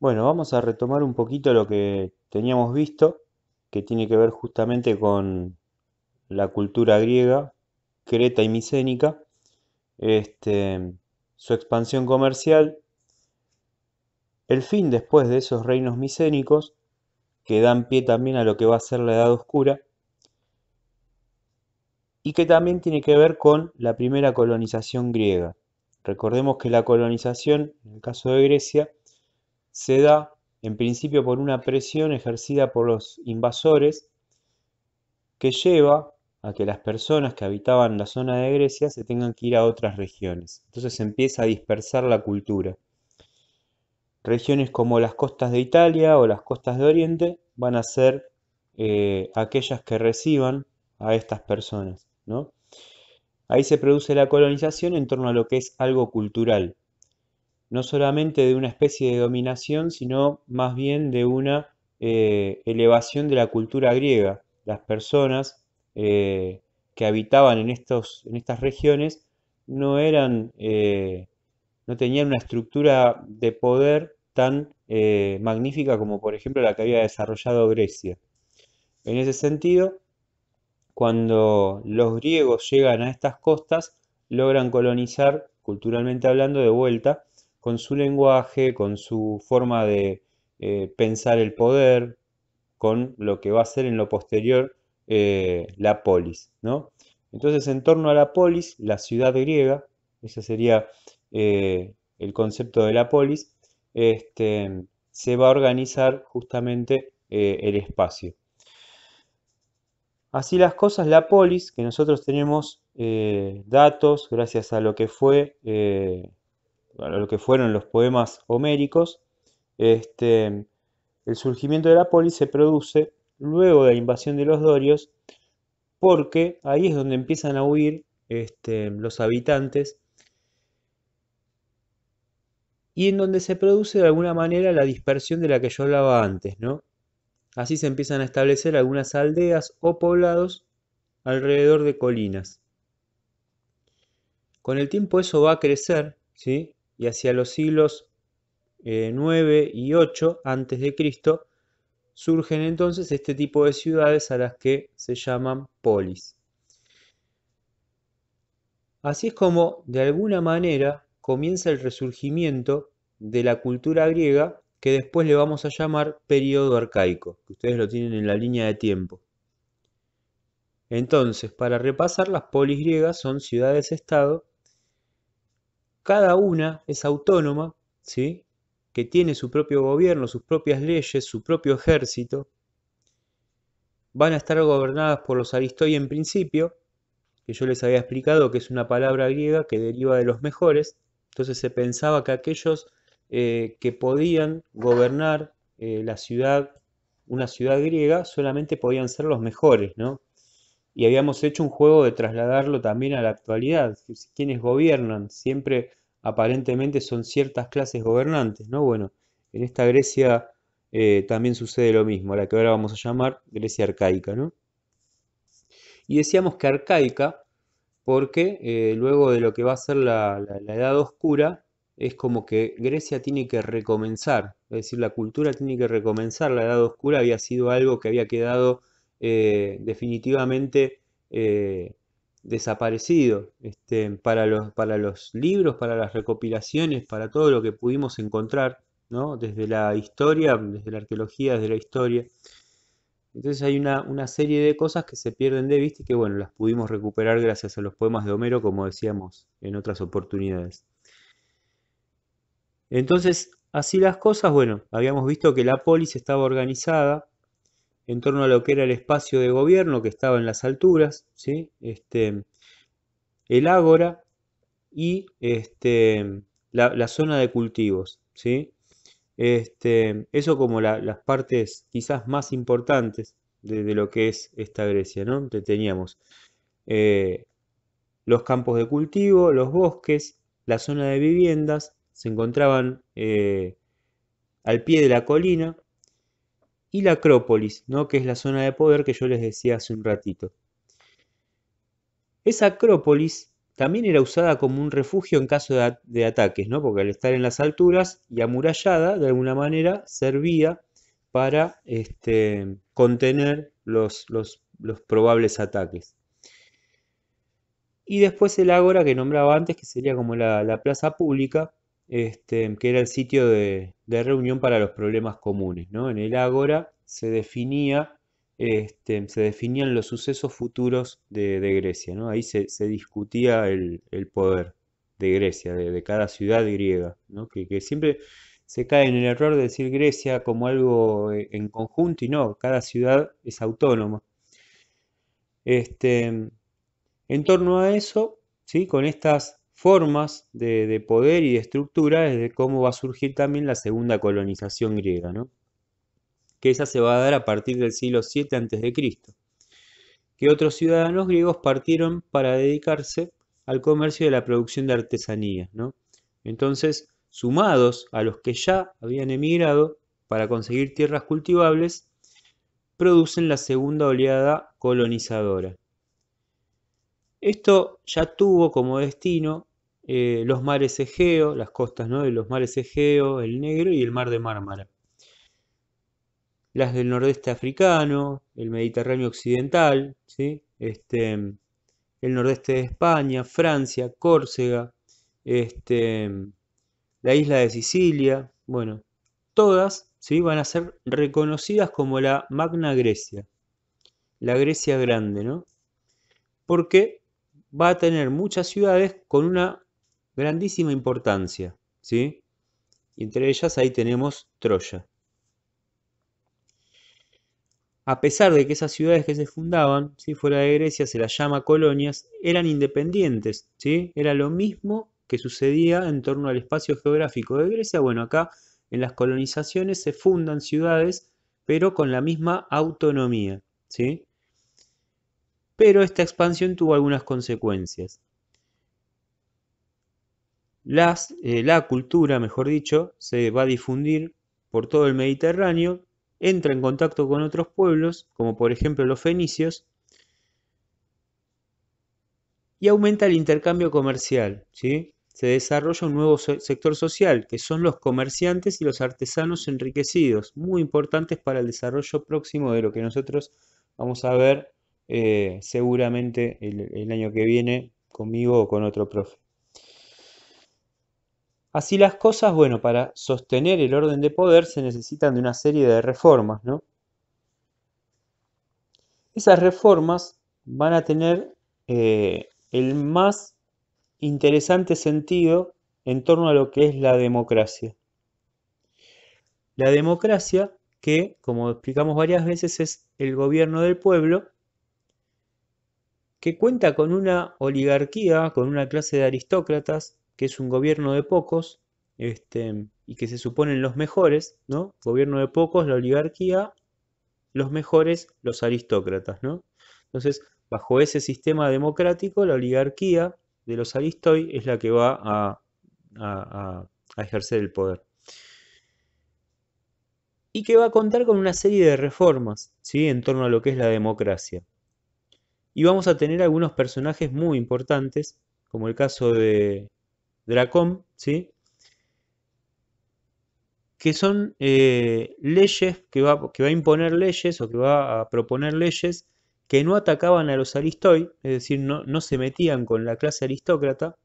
Bueno, vamos a retomar un poquito lo que teníamos visto, que tiene que ver justamente con la cultura griega, creta y micénica, este, su expansión comercial, el fin después de esos reinos micénicos, que dan pie también a lo que va a ser la Edad Oscura, y que también tiene que ver con la primera colonización griega. Recordemos que la colonización, en el caso de Grecia, se da en principio por una presión ejercida por los invasores que lleva a que las personas que habitaban la zona de Grecia se tengan que ir a otras regiones. Entonces se empieza a dispersar la cultura. Regiones como las costas de Italia o las costas de Oriente van a ser eh, aquellas que reciban a estas personas. Ahí se produce la colonización en torno a lo que es algo cultural no solamente de una especie de dominación, sino más bien de una eh, elevación de la cultura griega. Las personas eh, que habitaban en, estos, en, estas regiones no eran, eh, no tenían una estructura de poder tan magnífica como por ejemplo la que había desarrollado Grecia. En ese sentido, cuando los griegos llegan a estas costas, logran colonizar, culturalmente hablando, de vuelta con su lenguaje, con su forma de eh, pensar el poder, con lo que va a ser en lo posterior eh, la polis. ¿no? Entonces, en torno a la polis, la ciudad griega, ese sería eh, el concepto de la polis, este, se va a organizar justamente el espacio. Así las cosas, la polis, que nosotros tenemos datos gracias a lo que fue lo que fueron los poemas homéricos, este, el surgimiento de la polis se produce luego de la invasión de los dorios, porque ahí es donde empiezan a huir este, los habitantes y en donde se produce de alguna manera la dispersión de la que yo hablaba antes, ¿no? Así se empiezan a establecer algunas aldeas o poblados alrededor de colinas. Con el tiempo eso va a crecer, ¿sí? y hacia los siglos 9 eh, y 8 antes de Cristo surgen entonces este tipo de ciudades a las que se llaman polis. Así es como, de alguna manera, comienza el resurgimiento de la cultura griega que después le vamos a llamar periodo arcaico, que ustedes lo tienen en la línea de tiempo. Entonces, para repasar, las polis griegas son ciudades-estado cada una es autónoma, ¿sí? que tiene su propio gobierno, sus propias leyes, su propio ejército, van a estar gobernadas por los aristoi en principio, que yo les había explicado que es una palabra griega que deriva de los mejores, entonces se pensaba que aquellos eh, que podían gobernar eh, la ciudad, una ciudad griega, solamente podían ser los mejores, ¿no? y habíamos hecho un juego de trasladarlo también a la actualidad. Quienes gobiernan siempre aparentemente son ciertas clases gobernantes, ¿no? Bueno, en esta Grecia eh, también sucede lo mismo, la que ahora vamos a llamar Grecia arcaica, ¿no? Y decíamos que arcaica porque eh, luego de lo que va a ser la, la Edad Oscura, es como que Grecia tiene que recomenzar, es decir, la cultura tiene que recomenzar, la Edad Oscura había sido algo que había quedado eh, definitivamente eh, desaparecido este, para, los, libros, para las recopilaciones, para todo lo que pudimos encontrar, desde la historia, desde la arqueología, desde la historia. Entonces hay una, una, serie de cosas que se pierden de vista y que bueno, las pudimos recuperar gracias a los poemas de Homero, como decíamos en otras oportunidades. Entonces, así las cosas, bueno, habíamos visto que la polis estaba organizada en torno a lo que era el espacio de gobierno que estaba en las alturas, este, el ágora y este, la, zona de cultivos. ¿sí? Este, eso como las partes quizás más importantes de, lo que es esta Grecia. ¿no? Teníamos eh, los campos de cultivo, los bosques, la zona de viviendas, se encontraban eh, al pie de la colina, y la Acrópolis, ¿no? que es la zona de poder que yo les decía hace un ratito. Esa Acrópolis también era usada como un refugio en caso de, ataques, ¿no? porque al estar en las alturas y amurallada, de alguna manera, servía para este, contener los, los, probables ataques. Y después el ágora que nombraba antes, que sería como la, la plaza pública, este, que era el sitio de, reunión para los problemas comunes. ¿no? En el Ágora se, definía, este, se definían los sucesos futuros de, Grecia, ¿no? ahí se, discutía el, poder de Grecia, de, cada ciudad griega, ¿no? que, siempre se cae en el error de decir Grecia como algo eh, en conjunto y no, cada ciudad es autónoma. Este, en torno a eso, ¿sí? con estas formas de, poder y de estructura desde cómo va a surgir también la segunda colonización griega, ¿no? que esa se va a dar a partir del siglo VII a.C., que otros ciudadanos griegos partieron para dedicarse al comercio y a la producción de artesanía. ¿no? Entonces, sumados a los que ya habían emigrado para conseguir tierras cultivables, producen la segunda oleada colonizadora. Esto ya tuvo como destino eh, los mares Egeo, las costas ¿no? de los mares Egeo, el Negro y el Mar de Mármara. Las del nordeste africano, el Mediterráneo occidental, ¿sí? este, el nordeste de España, Francia, Córcega, este, la isla de Sicilia, bueno, todas ¿sí? van a ser reconocidas como la Magna Grecia, la Grecia Grande, ¿no? Porque va a tener muchas ciudades con una grandísima importancia, ¿sí? Y entre ellas ahí tenemos Troya. A pesar de que esas ciudades que se fundaban, si fuera de Grecia se las llama colonias, eran independientes, ¿sí? Era lo mismo que sucedía en torno al espacio geográfico de Grecia. Bueno, acá en las colonizaciones se fundan ciudades, pero con la misma autonomía, ¿sí? Pero esta expansión tuvo algunas consecuencias. Eh, la cultura, mejor dicho, se va a difundir por todo el Mediterráneo, entra en contacto con otros pueblos, como por ejemplo los fenicios, y aumenta el intercambio comercial. ¿sí? Se desarrolla un nuevo sector social, que son los comerciantes y los artesanos enriquecidos, muy importantes para el desarrollo próximo de lo que nosotros vamos a ver eh, seguramente el, el año que viene conmigo o con otro profe. Así las cosas, bueno, para sostener el orden de poder se necesitan de una serie de reformas, ¿no? Esas reformas van a tener eh, el más interesante sentido en torno a lo que es la democracia. La democracia que, como explicamos varias veces, es el gobierno del pueblo, que cuenta con una oligarquía, con una clase de aristócratas que es un gobierno de pocos este, y que se suponen los mejores, ¿no? Gobierno de pocos, la oligarquía, los mejores, los aristócratas, ¿no? Entonces, bajo ese sistema democrático, la oligarquía de los aristoi es la que va a, a, a ejercer el poder y que va a contar con una serie de reformas ¿sí? en torno a lo que es la democracia. Y vamos a tener algunos personajes muy importantes, como el caso de Dracón, ¿sí? que son eh, leyes, que va, que va a imponer leyes o que va a proponer leyes que no atacaban a los aristoi, es decir, no, no se metían con la clase aristócrata.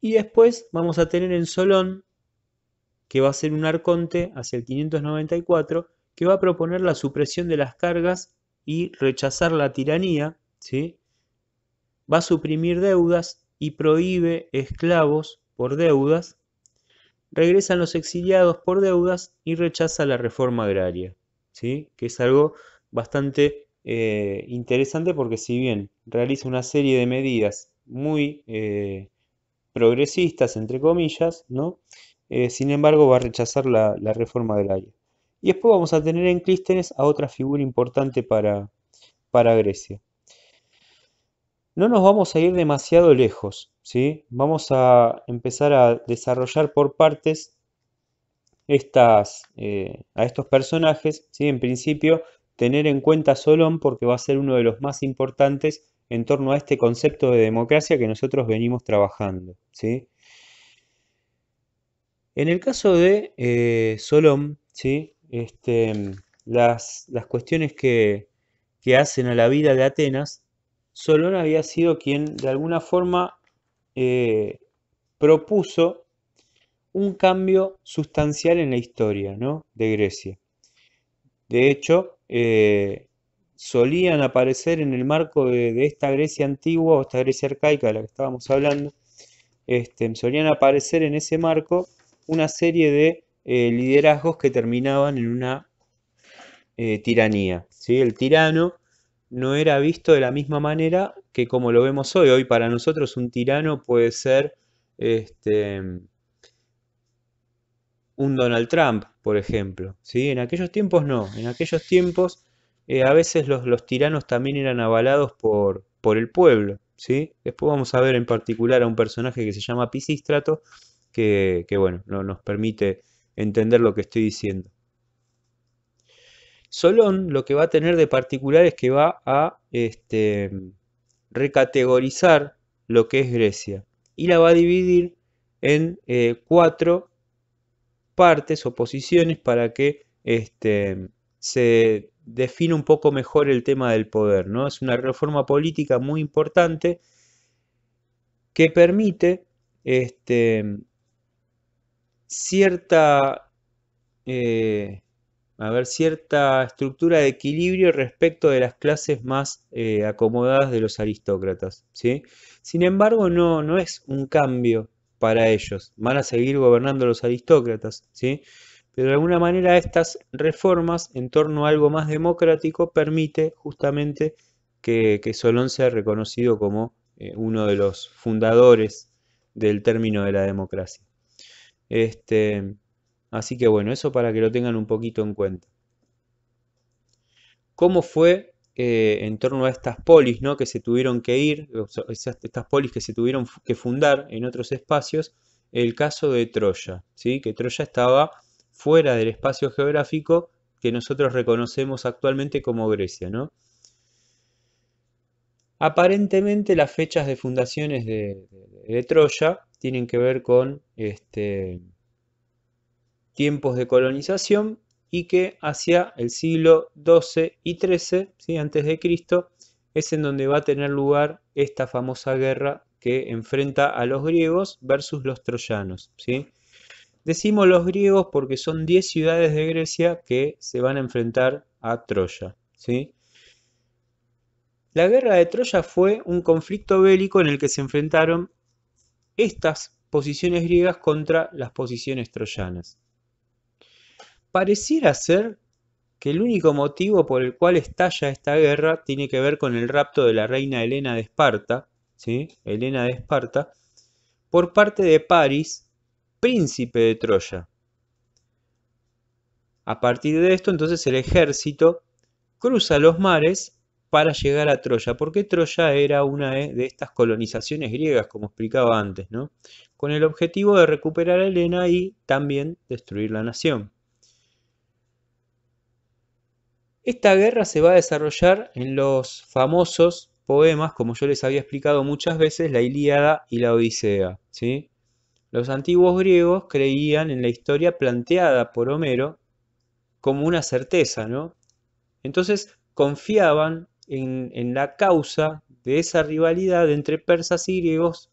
Y después vamos a tener en Solón, que va a ser un arconte hacia el 594, que va a proponer la supresión de las cargas y rechazar la tiranía, ¿sí? va a suprimir deudas, y prohíbe esclavos por deudas, regresan los exiliados por deudas y rechaza la reforma agraria, ¿sí? que es algo bastante eh, interesante porque si bien realiza una serie de medidas muy eh, progresistas, entre comillas, ¿no? Eh, sin embargo va a rechazar la, reforma agraria. Y después vamos a tener en Clístenes a otra figura importante para, para Grecia no nos vamos a ir demasiado lejos, ¿sí? Vamos a empezar a desarrollar por partes estas, eh, a estos personajes, ¿sí? En principio, tener en cuenta a Solón porque va a ser uno de los más importantes en torno a este concepto de democracia que nosotros venimos trabajando, ¿sí? En el caso de eh, Solón, ¿sí? Este, las, cuestiones que, que hacen a la vida de Atenas Solón había sido quien de alguna forma eh, propuso un cambio sustancial en la historia de Grecia. De hecho, eh, solían aparecer en el marco de, esta Grecia antigua o esta Grecia arcaica de la que estábamos hablando, este, solían aparecer en ese marco una serie de eh, liderazgos que terminaban en una tiranía. ¿sí? El tirano no era visto de la misma manera que como lo vemos hoy. Hoy para nosotros un tirano puede ser este, un Donald Trump, por ejemplo. ¿sí? En aquellos tiempos no, en aquellos tiempos eh, a veces los, tiranos también eran avalados por, por el pueblo. ¿sí? Después vamos a ver en particular a un personaje que se llama Pisístrato, que, que bueno, nos permite entender lo que estoy diciendo. Solón lo que va a tener de particular es que va a este, recategorizar lo que es Grecia y la va a dividir en eh, cuatro partes o posiciones para que este, se define un poco mejor el tema del poder. ¿no? Es una reforma política muy importante que permite este, cierta eh, haber cierta estructura de equilibrio respecto de las clases más eh, acomodadas de los aristócratas. ¿sí? Sin embargo, no, no es un cambio para ellos. Van a seguir gobernando los aristócratas. ¿sí? Pero de alguna manera estas reformas en torno a algo más democrático permite justamente que, Solón sea reconocido como eh, uno de los fundadores del término de la democracia. Este, Así que bueno, eso para que lo tengan un poquito en cuenta. ¿Cómo fue eh, en torno a estas polis ¿no? que se tuvieron que ir, estas polis que se tuvieron que fundar en otros espacios, el caso de Troya, ¿sí? que Troya estaba fuera del espacio geográfico que nosotros reconocemos actualmente como Grecia. ¿no? Aparentemente las fechas de fundaciones de, de Troya tienen que ver con este, tiempos de colonización y que hacia el siglo XII y XIII, ¿sí? antes de Cristo, es en donde va a tener lugar esta famosa guerra que enfrenta a los griegos versus los troyanos. ¿sí? Decimos los griegos porque son 10 ciudades de Grecia que se van a enfrentar a Troya. ¿sí? La guerra de Troya fue un conflicto bélico en el que se enfrentaron estas posiciones griegas contra las posiciones troyanas pareciera ser que el único motivo por el cual estalla esta guerra tiene que ver con el rapto de la reina Helena de Esparta, ¿sí? Helena de Esparta, por parte de París, príncipe de Troya. A partir de esto, entonces el ejército cruza los mares para llegar a Troya, porque Troya era una de estas colonizaciones griegas, como explicaba antes, ¿no? con el objetivo de recuperar a Helena y también destruir la nación. Esta guerra se va a desarrollar en los famosos poemas, como yo les había explicado muchas veces, la Ilíada y la Odisea. ¿sí? Los antiguos griegos creían en la historia planteada por Homero como una certeza, ¿no? Entonces confiaban en, en la causa de esa rivalidad entre persas y griegos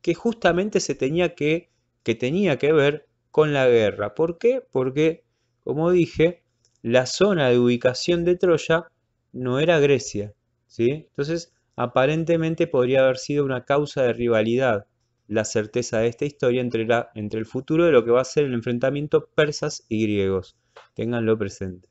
que justamente se tenía que, que tenía que ver con la guerra. ¿Por qué? Porque, como dije, la zona de ubicación de Troya no era Grecia. ¿sí? Entonces, aparentemente podría haber sido una causa de rivalidad la certeza de esta historia entre, la, entre el futuro de lo que va a ser el enfrentamiento persas y griegos. Ténganlo presente.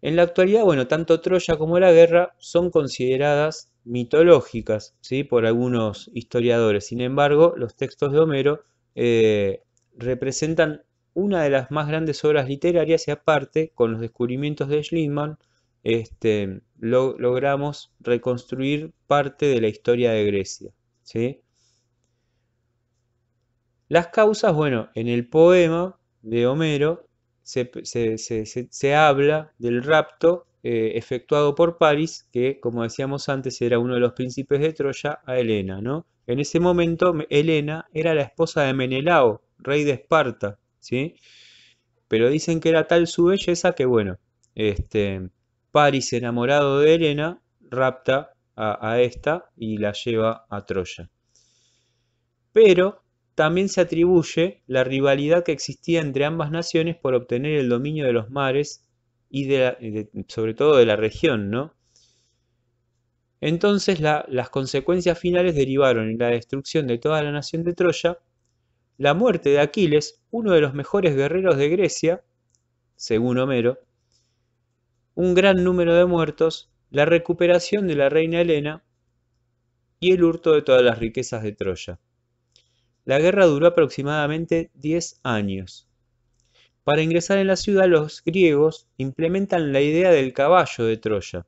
En la actualidad, bueno, tanto Troya como la guerra son consideradas mitológicas ¿sí? por algunos historiadores. Sin embargo, los textos de Homero eh, representan una de las más grandes obras literarias y aparte, con los descubrimientos de Schliemann, este, logramos reconstruir parte de la historia de Grecia. Las causas, bueno, en el poema de Homero se, habla del rapto eh, efectuado por París, que como decíamos antes era uno de los príncipes de Troya, a Helena. ¿no? En ese momento Helena era la esposa de Menelao, rey de Esparta. ¿sí? Pero dicen que era tal su belleza que, bueno, este, Paris, enamorado de Helena, rapta a, esta y la lleva a Troya. Pero también se atribuye la rivalidad que existía entre ambas naciones por obtener el dominio de los mares y sobre todo de la región, ¿no? Entonces las consecuencias finales derivaron en la destrucción de toda la nación de Troya la muerte de Aquiles, uno de los mejores guerreros de Grecia, según Homero, un gran número de muertos, la recuperación de la reina Helena y el hurto de todas las riquezas de Troya. La guerra duró aproximadamente 10 años. Para ingresar en la ciudad los griegos implementan la idea del caballo de Troya,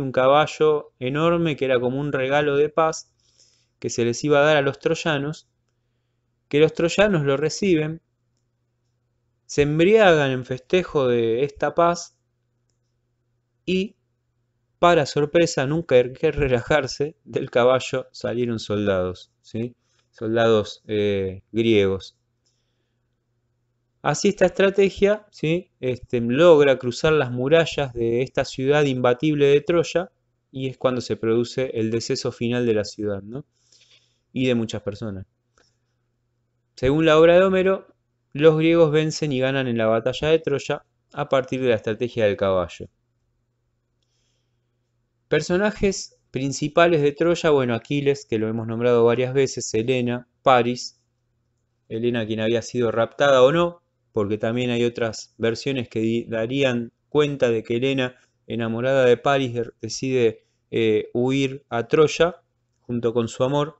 un caballo enorme que era como un regalo de paz que se les iba a dar a los troyanos que los troyanos lo reciben, se embriagan en festejo de esta paz y, para sorpresa, nunca hay que relajarse, del caballo salieron soldados, ¿sí? soldados eh, griegos. Así esta estrategia ¿sí? Este, logra cruzar las murallas de esta ciudad imbatible de Troya y es cuando se produce el deceso final de la ciudad ¿no? y de muchas personas. Según la obra de Homero, los griegos vencen y ganan en la batalla de Troya a partir de la estrategia del caballo. Personajes principales de Troya, bueno, Aquiles, que lo hemos nombrado varias veces, Elena, Paris, Elena quien había sido raptada o no, porque también hay otras versiones que darían cuenta de que Elena, enamorada de Paris, decide eh, huir a Troya junto con su amor.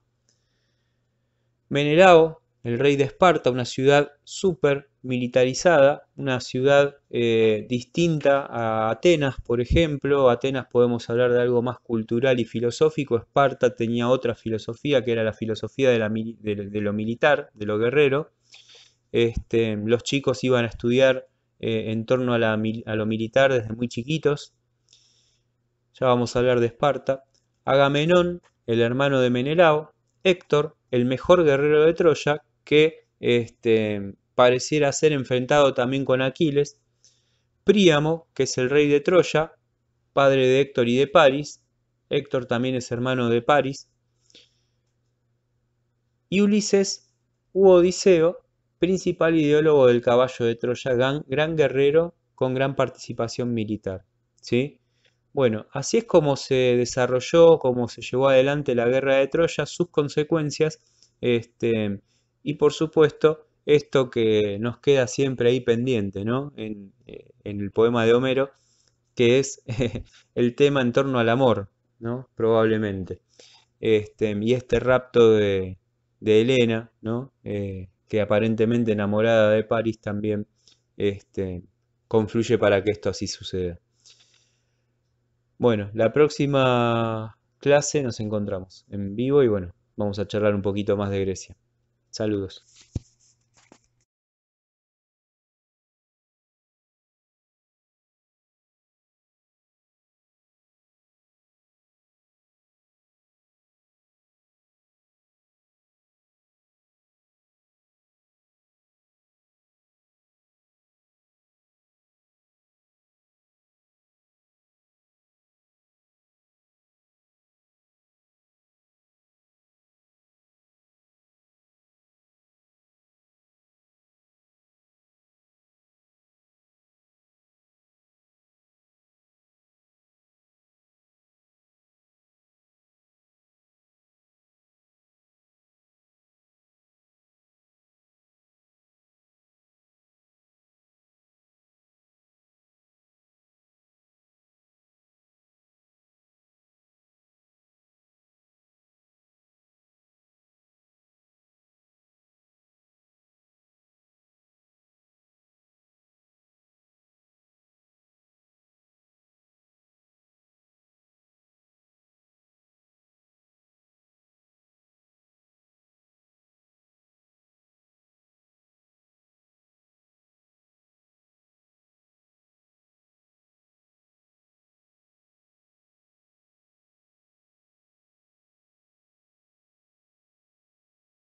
Menelao, el rey de Esparta, una ciudad súper militarizada, una ciudad eh, distinta a Atenas, por ejemplo. Atenas podemos hablar de algo más cultural y filosófico. Esparta tenía otra filosofía que era la filosofía de, lo militar, de lo guerrero. Este, los chicos iban a estudiar eh, en torno a lo militar desde muy chiquitos. Ya vamos a hablar de Esparta. Agamenón, el hermano de Menelao. Héctor, el mejor guerrero de Troya, que este, pareciera ser enfrentado también con Aquiles, Príamo, que es el rey de Troya, padre de Héctor y de París, Héctor también es hermano de París, y Ulises u Odiseo, principal ideólogo del caballo de Troya, gran, guerrero con gran participación militar. ¿sí? Bueno, así es como se desarrolló, como se llevó adelante la guerra de Troya, sus consecuencias este, y por supuesto, esto que nos queda siempre ahí pendiente, ¿no? En, eh, el poema de Homero, que es el tema en torno al amor, ¿no? Probablemente. Este, y este rapto de, Elena, ¿no? Eh, que aparentemente enamorada de París también este, confluye para que esto así suceda. Bueno, la próxima clase nos encontramos en vivo y bueno, vamos a charlar un poquito más de Grecia. Saludos.